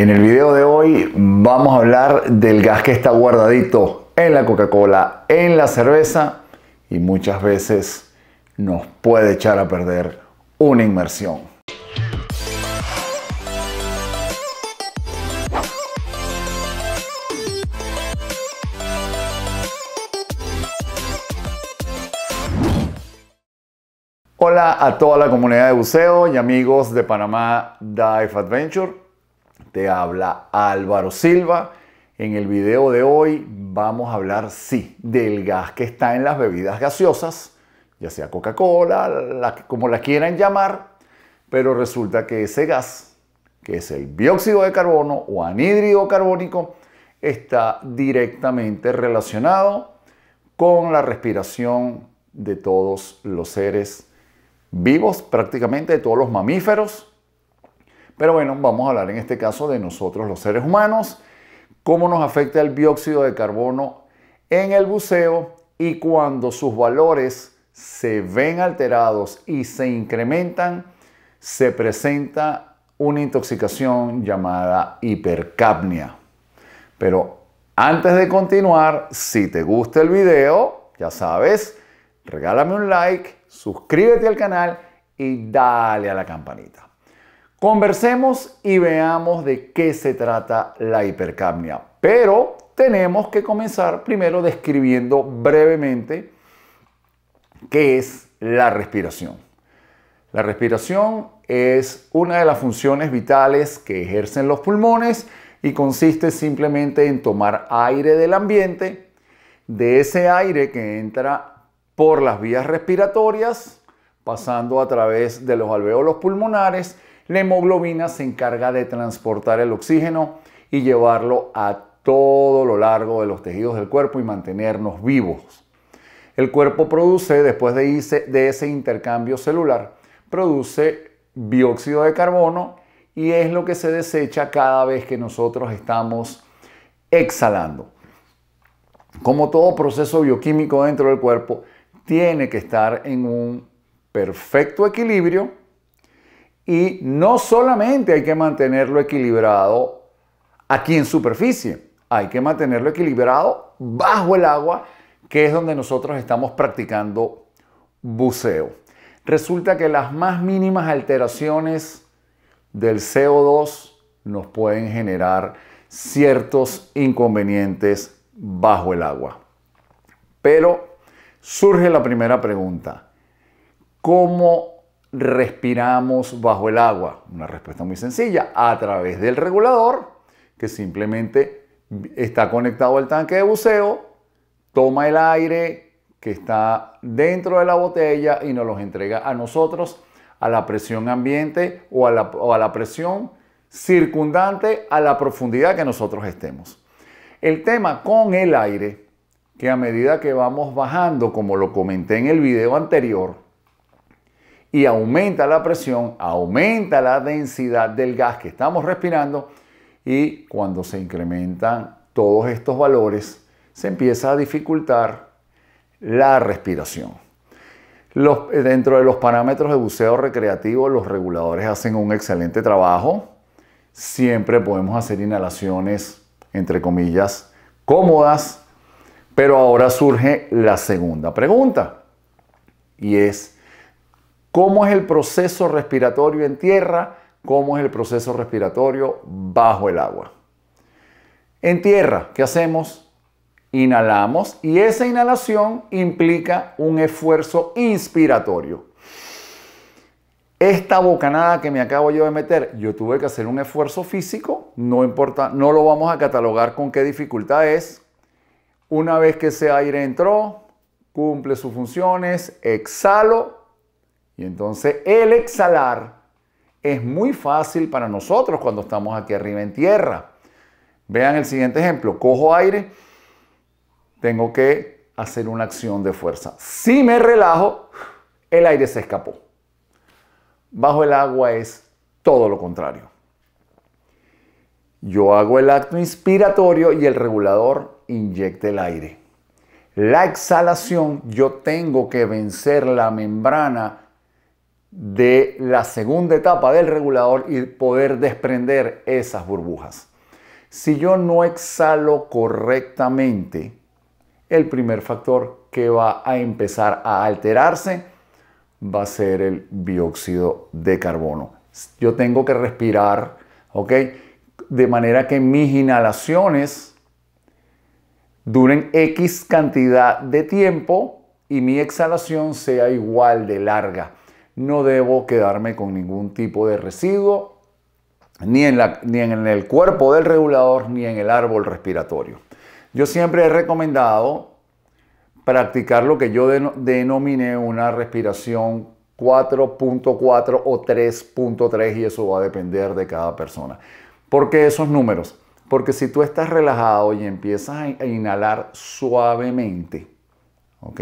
En el video de hoy vamos a hablar del gas que está guardadito en la Coca-Cola, en la cerveza y muchas veces nos puede echar a perder una inmersión. Hola a toda la comunidad de buceo y amigos de Panamá Dive Adventure habla Álvaro Silva. En el video de hoy vamos a hablar, sí, del gas que está en las bebidas gaseosas, ya sea Coca-Cola, como la quieran llamar, pero resulta que ese gas, que es el dióxido de carbono o anhídrido carbónico, está directamente relacionado con la respiración de todos los seres vivos, prácticamente de todos los mamíferos, pero bueno, vamos a hablar en este caso de nosotros los seres humanos, cómo nos afecta el dióxido de carbono en el buceo y cuando sus valores se ven alterados y se incrementan, se presenta una intoxicación llamada hipercapnia. Pero antes de continuar, si te gusta el video, ya sabes, regálame un like, suscríbete al canal y dale a la campanita. Conversemos y veamos de qué se trata la hipercapnia. Pero tenemos que comenzar primero describiendo brevemente qué es la respiración. La respiración es una de las funciones vitales que ejercen los pulmones y consiste simplemente en tomar aire del ambiente, de ese aire que entra por las vías respiratorias, pasando a través de los alvéolos pulmonares, la hemoglobina se encarga de transportar el oxígeno y llevarlo a todo lo largo de los tejidos del cuerpo y mantenernos vivos. El cuerpo produce, después de, ese intercambio celular, produce dióxido de carbono y es lo que se desecha cada vez que nosotros estamos exhalando. Como todo proceso bioquímico dentro del cuerpo, tiene que estar en un perfecto equilibrio y no solamente hay que mantenerlo equilibrado aquí en superficie, hay que mantenerlo equilibrado bajo el agua, que es donde nosotros estamos practicando buceo. Resulta que las más mínimas alteraciones del CO2 nos pueden generar ciertos inconvenientes bajo el agua. Pero surge la primera pregunta. ¿Cómo respiramos bajo el agua? Una respuesta muy sencilla, a través del regulador que simplemente está conectado al tanque de buceo, toma el aire que está dentro de la botella y nos los entrega a nosotros a la presión ambiente o a la, o a la presión circundante a la profundidad que nosotros estemos. El tema con el aire, que a medida que vamos bajando, como lo comenté en el video anterior, y aumenta la presión, aumenta la densidad del gas que estamos respirando y cuando se incrementan todos estos valores se empieza a dificultar la respiración. Eh, dentro de los parámetros de buceo recreativo los reguladores hacen un excelente trabajo. Siempre podemos hacer inhalaciones entre comillas cómodas, pero ahora surge la segunda pregunta y es cómo es el proceso respiratorio en tierra, cómo es el proceso respiratorio bajo el agua. En tierra, ¿qué hacemos? Inhalamos y esa inhalación implica un esfuerzo inspiratorio. Esta bocanada que me acabo yo de meter, yo tuve que hacer un esfuerzo físico, no importa, no lo vamos a catalogar con qué dificultad es. Una vez que ese aire entró, cumple sus funciones, exhalo y entonces el exhalar es muy fácil para nosotros cuando estamos aquí arriba en tierra. Vean el siguiente ejemplo. Cojo aire, tengo que hacer una acción de fuerza. Si me relajo, el aire se escapó. Bajo el agua es todo lo contrario. Yo hago el acto inspiratorio y el regulador inyecta el aire. La exhalación, yo tengo que vencer la membrana de la segunda etapa del regulador y poder desprender esas burbujas. Si yo no exhalo correctamente, el primer factor que va a empezar a alterarse va a ser el dióxido de carbono. Yo tengo que respirar, ¿ok? De manera que mis inhalaciones duren X cantidad de tiempo y mi exhalación sea igual de larga no debo quedarme con ningún tipo de residuo, ni en, ni en el cuerpo del regulador, ni en el árbol respiratorio. Yo siempre he recomendado practicar lo que yo denominé una respiración 4.4 o 3.3 y eso va a depender de cada persona. ¿Por qué esos números? Porque si tú estás relajado y empiezas a inhalar suavemente, ¿ok?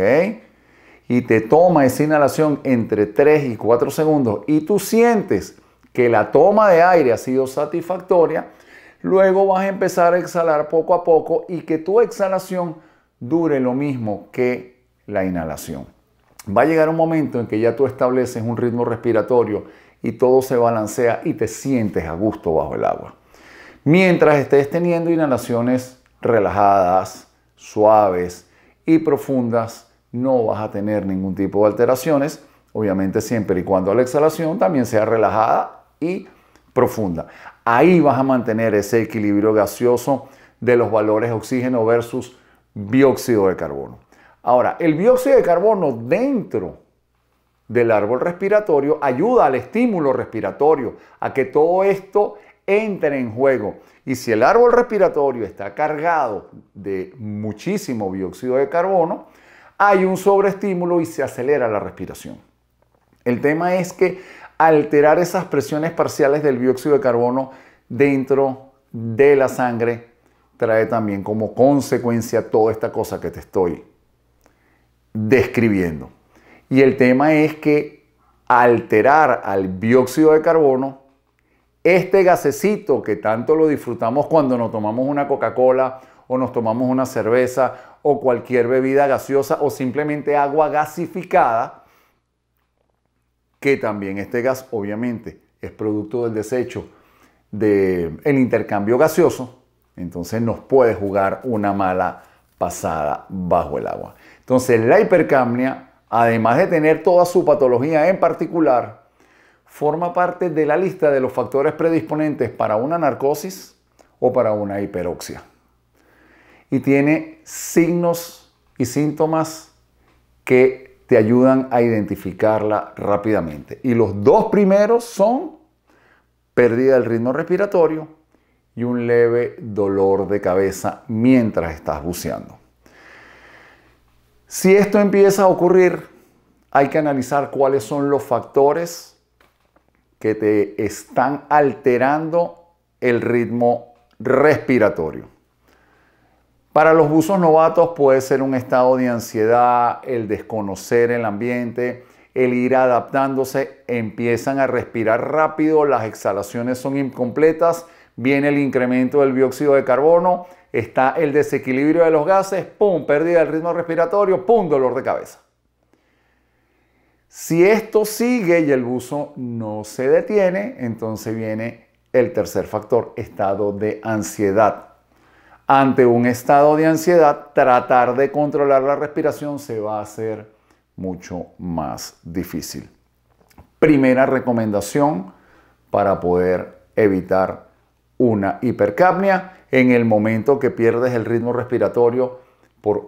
y te toma esa inhalación entre 3 y 4 segundos y tú sientes que la toma de aire ha sido satisfactoria, luego vas a empezar a exhalar poco a poco y que tu exhalación dure lo mismo que la inhalación. Va a llegar un momento en que ya tú estableces un ritmo respiratorio y todo se balancea y te sientes a gusto bajo el agua. Mientras estés teniendo inhalaciones relajadas, suaves y profundas no vas a tener ningún tipo de alteraciones, obviamente siempre y cuando la exhalación también sea relajada y profunda. Ahí vas a mantener ese equilibrio gaseoso de los valores oxígeno versus dióxido de carbono. Ahora, el dióxido de carbono dentro del árbol respiratorio ayuda al estímulo respiratorio, a que todo esto entre en juego. Y si el árbol respiratorio está cargado de muchísimo dióxido de carbono, hay un sobreestímulo y se acelera la respiración. El tema es que alterar esas presiones parciales del dióxido de carbono dentro de la sangre trae también como consecuencia toda esta cosa que te estoy describiendo. Y el tema es que alterar al dióxido de carbono, este gasecito que tanto lo disfrutamos cuando nos tomamos una Coca-Cola o nos tomamos una cerveza o cualquier bebida gaseosa o simplemente agua gasificada, que también este gas obviamente es producto del desecho del intercambio gaseoso, entonces nos puede jugar una mala pasada bajo el agua. Entonces la hipercamnia además de tener toda su patología en particular, forma parte de la lista de los factores predisponentes para una narcosis o para una hiperoxia y tiene signos y síntomas que te ayudan a identificarla rápidamente. Y los dos primeros son pérdida del ritmo respiratorio y un leve dolor de cabeza mientras estás buceando. Si esto empieza a ocurrir, hay que analizar cuáles son los factores que te están alterando el ritmo respiratorio. Para los buzos novatos puede ser un estado de ansiedad, el desconocer el ambiente, el ir adaptándose, empiezan a respirar rápido, las exhalaciones son incompletas, viene el incremento del dióxido de carbono, está el desequilibrio de los gases, ¡pum! Pérdida del ritmo respiratorio, ¡pum! Dolor de cabeza. Si esto sigue y el buzo no se detiene, entonces viene el tercer factor, estado de ansiedad ante un estado de ansiedad, tratar de controlar la respiración se va a hacer mucho más difícil. Primera recomendación para poder evitar una hipercapnia en el momento que pierdes el ritmo respiratorio,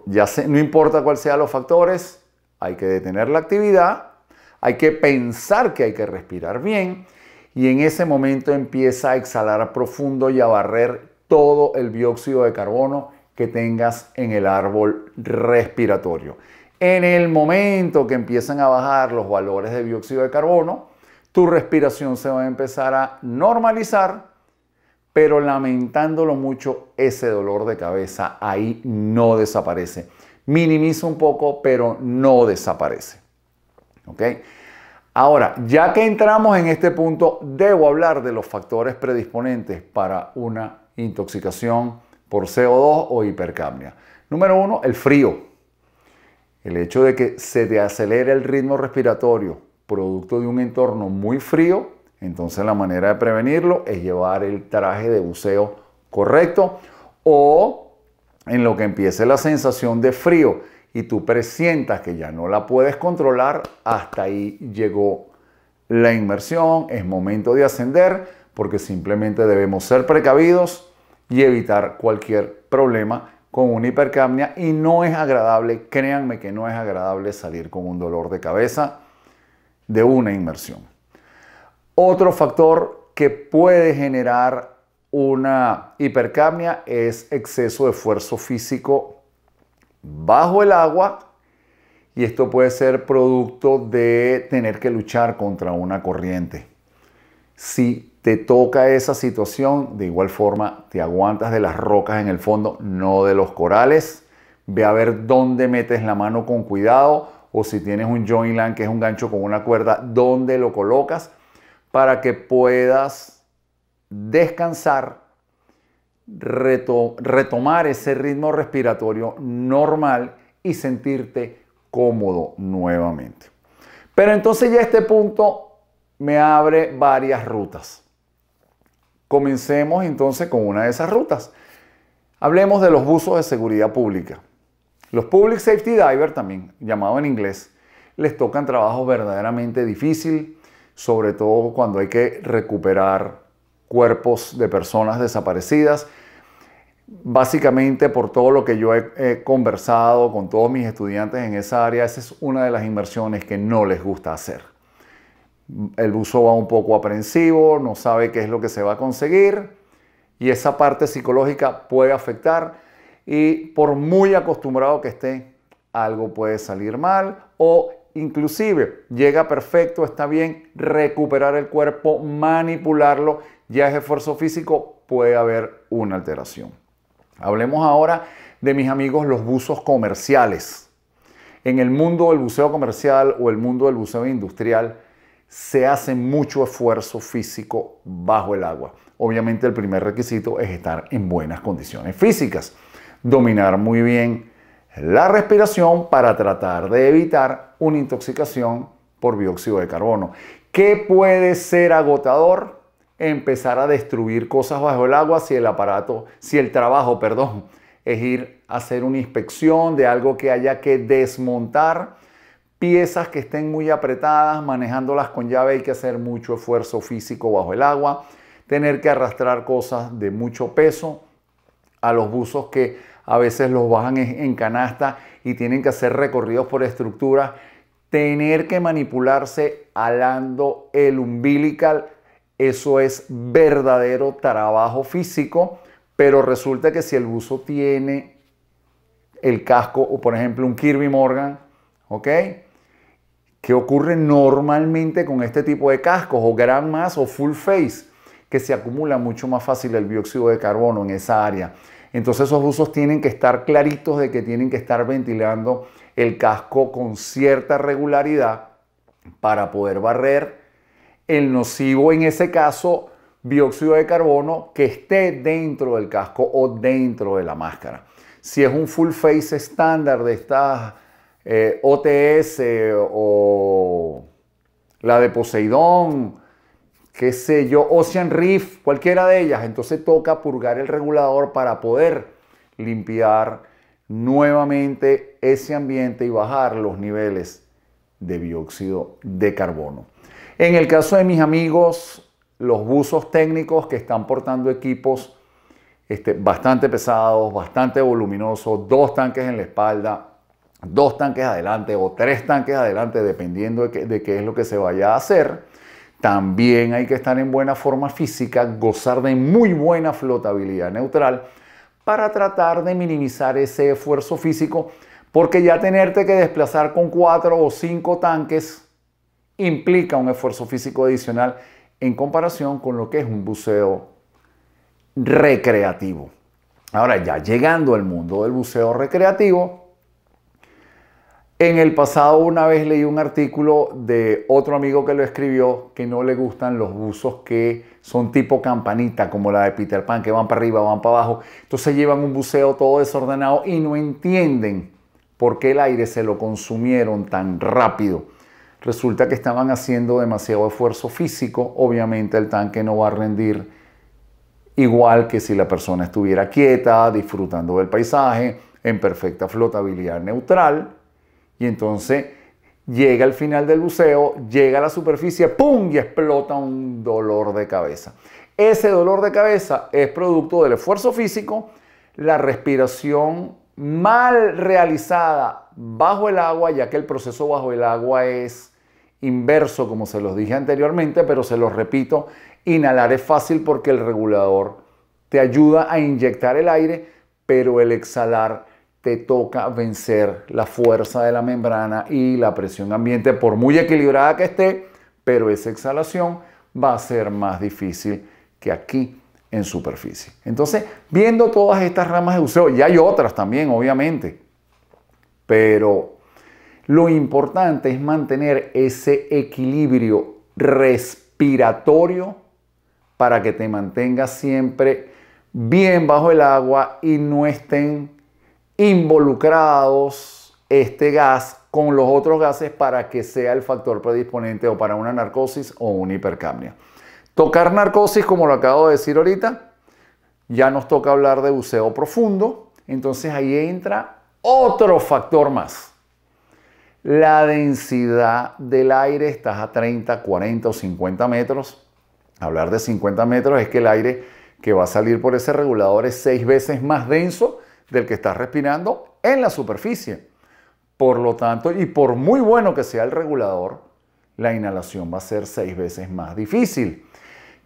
ya no importa cuáles sean los factores, hay que detener la actividad, hay que pensar que hay que respirar bien y en ese momento empieza a exhalar profundo y a barrer todo el dióxido de carbono que tengas en el árbol respiratorio. En el momento que empiezan a bajar los valores de dióxido de carbono, tu respiración se va a empezar a normalizar, pero lamentándolo mucho, ese dolor de cabeza ahí no desaparece. Minimiza un poco, pero no desaparece. Ahora, ya que entramos en este punto, debo hablar de los factores predisponentes para una intoxicación por CO2 o hipercambia. Número uno, el frío. El hecho de que se te acelere el ritmo respiratorio producto de un entorno muy frío, entonces la manera de prevenirlo es llevar el traje de buceo correcto o en lo que empiece la sensación de frío y tú presientas que ya no la puedes controlar, hasta ahí llegó la inmersión, es momento de ascender porque simplemente debemos ser precavidos y evitar cualquier problema con una hipercapnia y no es agradable, créanme que no es agradable salir con un dolor de cabeza de una inmersión. Otro factor que puede generar una hipercapnia es exceso de esfuerzo físico bajo el agua y esto puede ser producto de tener que luchar contra una corriente. Si te toca esa situación, de igual forma te aguantas de las rocas en el fondo, no de los corales. Ve a ver dónde metes la mano con cuidado o si tienes un join line que es un gancho con una cuerda, dónde lo colocas para que puedas descansar, retomar ese ritmo respiratorio normal y sentirte cómodo nuevamente. Pero entonces ya este punto me abre varias rutas. Comencemos entonces con una de esas rutas. Hablemos de los buzos de seguridad pública. Los Public Safety Divers también llamado en inglés, les tocan trabajo verdaderamente difícil, sobre todo cuando hay que recuperar cuerpos de personas desaparecidas. Básicamente por todo lo que yo he, conversado con todos mis estudiantes en esa área, esa es una de las inversiones que no les gusta hacer el buzo va un poco aprensivo, no sabe qué es lo que se va a conseguir y esa parte psicológica puede afectar y por muy acostumbrado que esté, algo puede salir mal o inclusive llega perfecto, está bien, recuperar el cuerpo, manipularlo, ya es esfuerzo físico, puede haber una alteración. Hablemos ahora de mis amigos los buzos comerciales. En el mundo del buceo comercial o el mundo del buceo industrial, se hace mucho esfuerzo físico bajo el agua. Obviamente el primer requisito es estar en buenas condiciones físicas, dominar muy bien la respiración para tratar de evitar una intoxicación por dióxido de carbono. ¿Qué puede ser agotador? Empezar a destruir cosas bajo el agua si el aparato, si el trabajo, perdón, es ir a hacer una inspección de algo que haya que desmontar piezas que estén muy apretadas, manejándolas con llave hay que hacer mucho esfuerzo físico bajo el agua, tener que arrastrar cosas de mucho peso a los buzos que a veces los bajan en canasta y tienen que hacer recorridos por estructuras, tener que manipularse alando el umbilical, eso es verdadero trabajo físico, pero resulta que si el buzo tiene el casco o por ejemplo un Kirby Morgan, ¿ok? que ocurre normalmente con este tipo de cascos o gran más o full face, que se acumula mucho más fácil el dióxido de carbono en esa área. Entonces esos usos tienen que estar claritos de que tienen que estar ventilando el casco con cierta regularidad para poder barrer el nocivo, en ese caso, dióxido de carbono que esté dentro del casco o dentro de la máscara. Si es un full face estándar de estas eh, OTS eh, o la de Poseidón, qué sé yo, Ocean Reef, cualquiera de ellas. Entonces toca purgar el regulador para poder limpiar nuevamente ese ambiente y bajar los niveles de dióxido de carbono. En el caso de mis amigos, los buzos técnicos que están portando equipos este, bastante pesados, bastante voluminosos, dos tanques en la espalda, dos tanques adelante o tres tanques adelante, dependiendo de, qué es lo que se vaya a hacer. También hay que estar en buena forma física, gozar de muy buena flotabilidad neutral para tratar de minimizar ese esfuerzo físico, porque ya tenerte que desplazar con cuatro o cinco tanques implica un esfuerzo físico adicional en comparación con lo que es un buceo recreativo. Ahora, ya llegando al mundo del buceo recreativo, en el pasado una vez leí un artículo de otro amigo que lo escribió que no le gustan los buzos que son tipo campanita, como la de Peter Pan, que van para arriba, van para abajo. Entonces llevan un buceo todo desordenado y no entienden por qué el aire se lo consumieron tan rápido. Resulta que estaban haciendo demasiado esfuerzo físico, obviamente el tanque no va a rendir igual que si la persona estuviera quieta, disfrutando del paisaje, en perfecta flotabilidad neutral y entonces llega al final del buceo, llega a la superficie, ¡pum! y explota un dolor de cabeza. Ese dolor de cabeza es producto del esfuerzo físico, la respiración mal realizada bajo el agua, ya que el proceso bajo el agua es inverso, como se los dije anteriormente, pero se los repito, inhalar es fácil porque el regulador te ayuda a inyectar el aire, pero el exhalar te toca vencer la fuerza de la membrana y la presión ambiente, por muy equilibrada que esté, pero esa exhalación va a ser más difícil que aquí en superficie. Entonces, viendo todas estas ramas de buceo, y hay otras también, obviamente, pero lo importante es mantener ese equilibrio respiratorio para que te mantengas siempre bien bajo el agua y no estén involucrados este gas con los otros gases para que sea el factor predisponente o para una narcosis o una hipercapnia. Tocar narcosis, como lo acabo de decir ahorita, ya nos toca hablar de buceo profundo, entonces ahí entra otro factor más. La densidad del aire, estás a 30, 40 o 50 metros. Hablar de 50 metros es que el aire que va a salir por ese regulador es seis veces más denso del que estás respirando en la superficie. Por lo tanto, y por muy bueno que sea el regulador, la inhalación va a ser seis veces más difícil.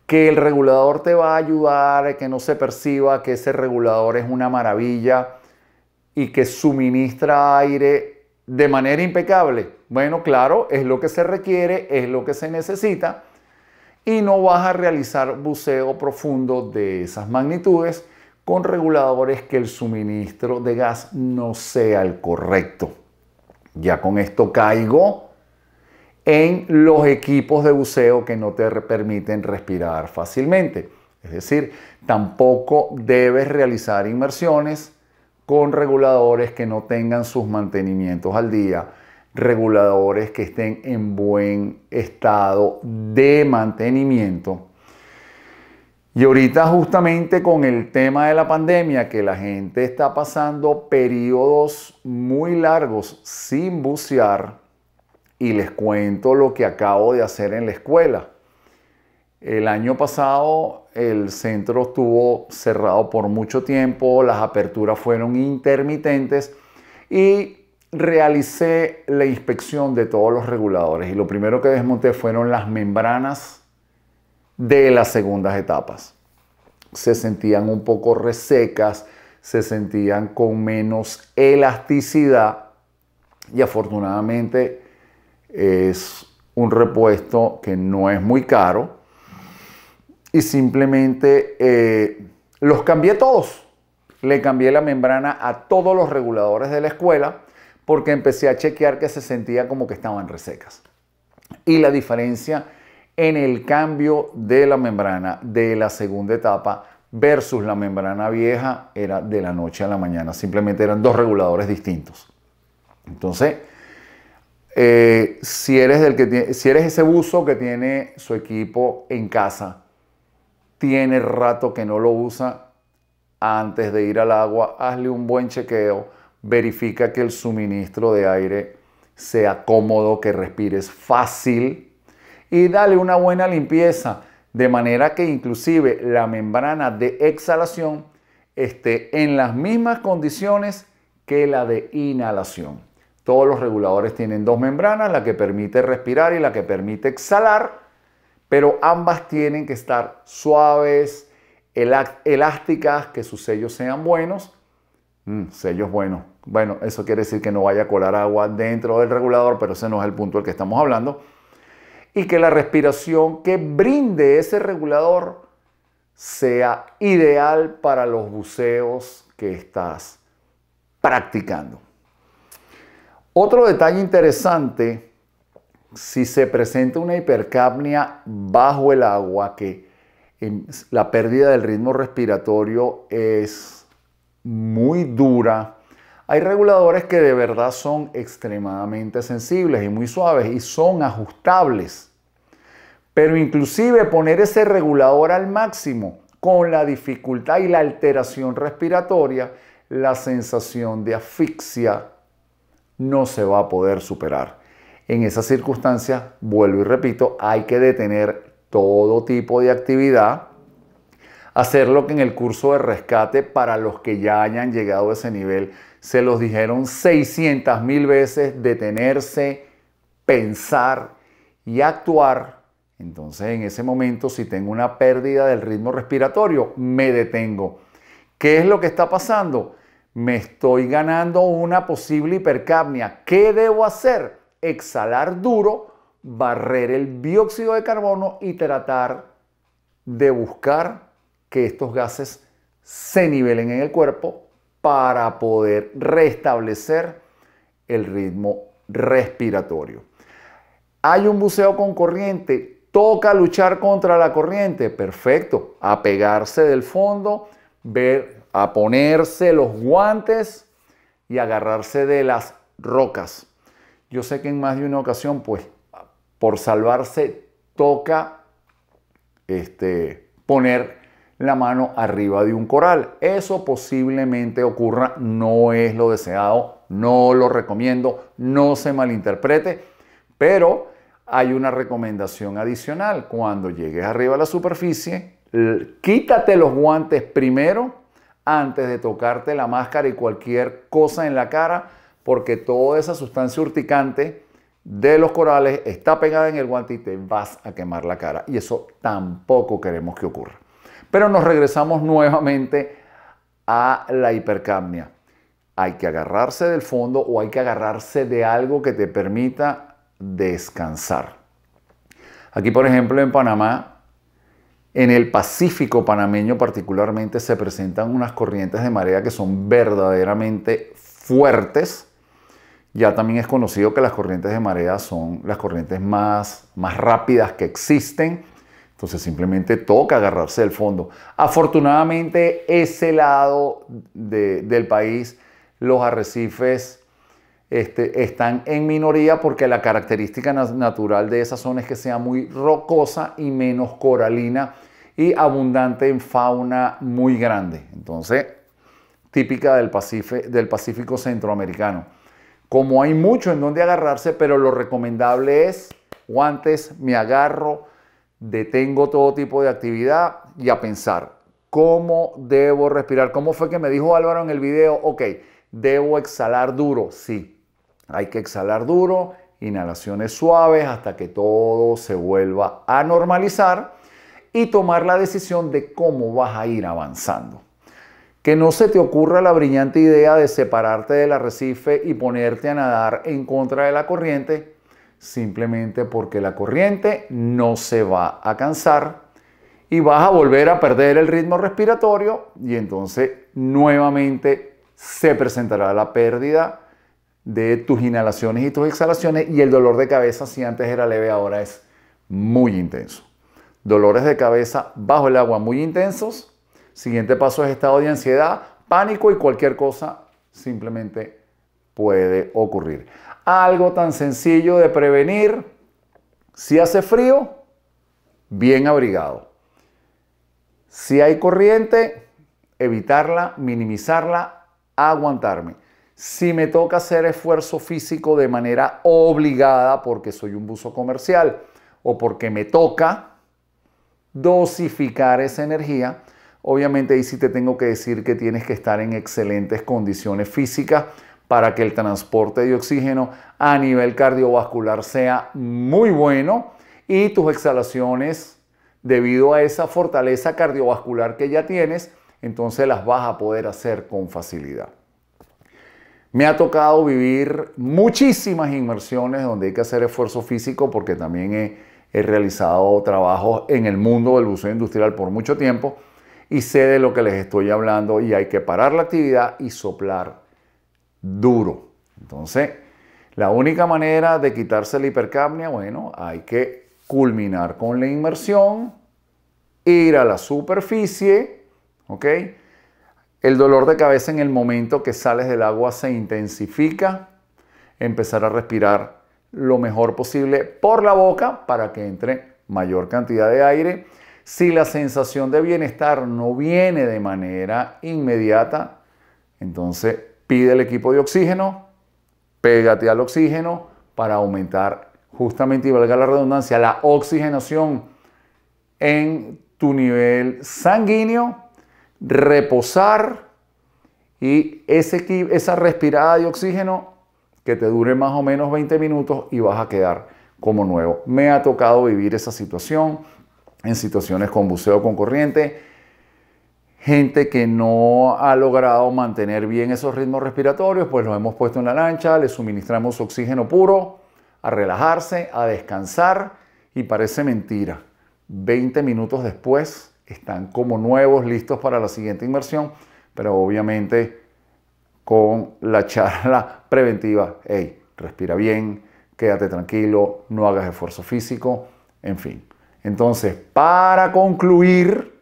Que el regulador te va a ayudar, que no se perciba que ese regulador es una maravilla y que suministra aire de manera impecable. Bueno, claro, es lo que se requiere, es lo que se necesita y no vas a realizar buceo profundo de esas magnitudes con reguladores que el suministro de gas no sea el correcto. Ya con esto caigo en los equipos de buceo que no te permiten respirar fácilmente. Es decir, tampoco debes realizar inmersiones con reguladores que no tengan sus mantenimientos al día, reguladores que estén en buen estado de mantenimiento y ahorita justamente con el tema de la pandemia, que la gente está pasando periodos muy largos sin bucear, y les cuento lo que acabo de hacer en la escuela. El año pasado el centro estuvo cerrado por mucho tiempo, las aperturas fueron intermitentes y realicé la inspección de todos los reguladores. Y lo primero que desmonté fueron las membranas de las segundas etapas. Se sentían un poco resecas, se sentían con menos elasticidad y afortunadamente es un repuesto que no es muy caro y simplemente eh, los cambié todos. Le cambié la membrana a todos los reguladores de la escuela porque empecé a chequear que se sentía como que estaban resecas. Y la diferencia en el cambio de la membrana de la segunda etapa versus la membrana vieja era de la noche a la mañana. Simplemente eran dos reguladores distintos. Entonces, eh, si, eres del que si eres ese buzo que tiene su equipo en casa, tiene rato que no lo usa, antes de ir al agua, hazle un buen chequeo, verifica que el suministro de aire sea cómodo, que respires fácil, y dale una buena limpieza, de manera que inclusive la membrana de exhalación esté en las mismas condiciones que la de inhalación. Todos los reguladores tienen dos membranas, la que permite respirar y la que permite exhalar, pero ambas tienen que estar suaves, elásticas, que sus sellos sean buenos. Mm, sellos buenos. Bueno, eso quiere decir que no vaya a colar agua dentro del regulador, pero ese no es el punto del que estamos hablando y que la respiración que brinde ese regulador sea ideal para los buceos que estás practicando. Otro detalle interesante, si se presenta una hipercapnia bajo el agua, que la pérdida del ritmo respiratorio es muy dura, hay reguladores que de verdad son extremadamente sensibles y muy suaves y son ajustables. Pero inclusive poner ese regulador al máximo con la dificultad y la alteración respiratoria, la sensación de asfixia no se va a poder superar. En esas circunstancias, vuelvo y repito, hay que detener todo tipo de actividad, hacer lo que en el curso de rescate para los que ya hayan llegado a ese nivel se los dijeron 600 mil veces detenerse, pensar y actuar. Entonces en ese momento si tengo una pérdida del ritmo respiratorio, me detengo. ¿Qué es lo que está pasando? Me estoy ganando una posible hipercapnia. ¿Qué debo hacer? Exhalar duro, barrer el dióxido de carbono y tratar de buscar que estos gases se nivelen en el cuerpo para poder restablecer el ritmo respiratorio. Hay un buceo con corriente, toca luchar contra la corriente, perfecto, apegarse del fondo, ver, a ponerse los guantes y agarrarse de las rocas. Yo sé que en más de una ocasión, pues, por salvarse, toca este, poner la mano arriba de un coral. Eso posiblemente ocurra, no es lo deseado, no lo recomiendo, no se malinterprete, pero hay una recomendación adicional. Cuando llegues arriba a la superficie, quítate los guantes primero antes de tocarte la máscara y cualquier cosa en la cara, porque toda esa sustancia urticante de los corales está pegada en el guante y te vas a quemar la cara. Y eso tampoco queremos que ocurra. Pero nos regresamos nuevamente a la hipercapnia. Hay que agarrarse del fondo o hay que agarrarse de algo que te permita descansar. Aquí, por ejemplo, en Panamá, en el Pacífico panameño particularmente, se presentan unas corrientes de marea que son verdaderamente fuertes. Ya también es conocido que las corrientes de marea son las corrientes más, más rápidas que existen entonces simplemente toca agarrarse el fondo. Afortunadamente ese lado del país, los arrecifes este, están en minoría porque la característica natural de esa zona es que sea muy rocosa y menos coralina y abundante en fauna muy grande. Entonces, típica del, del Pacífico centroamericano. Como hay mucho en donde agarrarse, pero lo recomendable es guantes, me agarro detengo todo tipo de actividad y a pensar, ¿cómo debo respirar? ¿Cómo fue que me dijo Álvaro en el video? Ok, debo exhalar duro, sí, hay que exhalar duro, inhalaciones suaves hasta que todo se vuelva a normalizar y tomar la decisión de cómo vas a ir avanzando. Que no se te ocurra la brillante idea de separarte del arrecife y ponerte a nadar en contra de la corriente, simplemente porque la corriente no se va a cansar y vas a volver a perder el ritmo respiratorio y entonces nuevamente se presentará la pérdida de tus inhalaciones y tus exhalaciones y el dolor de cabeza si antes era leve ahora es muy intenso. Dolores de cabeza bajo el agua muy intensos. Siguiente paso es estado de ansiedad, pánico y cualquier cosa simplemente puede ocurrir. Algo tan sencillo de prevenir. Si hace frío, bien abrigado. Si hay corriente, evitarla, minimizarla, aguantarme. Si me toca hacer esfuerzo físico de manera obligada porque soy un buzo comercial o porque me toca dosificar esa energía, obviamente ahí sí te tengo que decir que tienes que estar en excelentes condiciones físicas para que el transporte de oxígeno a nivel cardiovascular sea muy bueno y tus exhalaciones, debido a esa fortaleza cardiovascular que ya tienes, entonces las vas a poder hacer con facilidad. Me ha tocado vivir muchísimas inmersiones donde hay que hacer esfuerzo físico porque también he, realizado trabajos en el mundo del buceo industrial por mucho tiempo y sé de lo que les estoy hablando y hay que parar la actividad y soplar duro. Entonces, la única manera de quitarse la hipercapnia, bueno, hay que culminar con la inmersión, ir a la superficie, ¿ok? El dolor de cabeza en el momento que sales del agua se intensifica, empezar a respirar lo mejor posible por la boca para que entre mayor cantidad de aire. Si la sensación de bienestar no viene de manera inmediata, entonces pide el equipo de oxígeno, pégate al oxígeno para aumentar justamente, y valga la redundancia, la oxigenación en tu nivel sanguíneo, reposar y ese, esa respirada de oxígeno que te dure más o menos 20 minutos y vas a quedar como nuevo. Me ha tocado vivir esa situación en situaciones con buceo con corriente gente que no ha logrado mantener bien esos ritmos respiratorios, pues los hemos puesto en la lancha, les suministramos oxígeno puro, a relajarse, a descansar y parece mentira. 20 minutos después están como nuevos, listos para la siguiente inmersión, pero obviamente con la charla preventiva, hey, respira bien, quédate tranquilo, no hagas esfuerzo físico, en fin. Entonces, para concluir,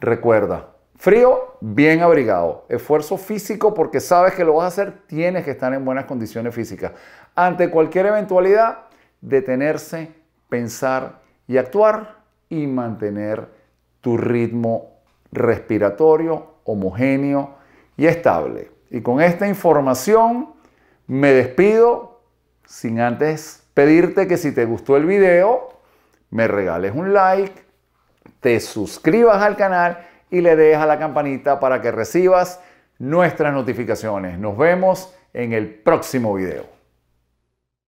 Recuerda, frío, bien abrigado. Esfuerzo físico porque sabes que lo vas a hacer, tienes que estar en buenas condiciones físicas. Ante cualquier eventualidad, detenerse, pensar y actuar y mantener tu ritmo respiratorio homogéneo y estable. Y con esta información me despido sin antes pedirte que si te gustó el video, me regales un like te suscribas al canal y le dejas a la campanita para que recibas nuestras notificaciones. Nos vemos en el próximo video.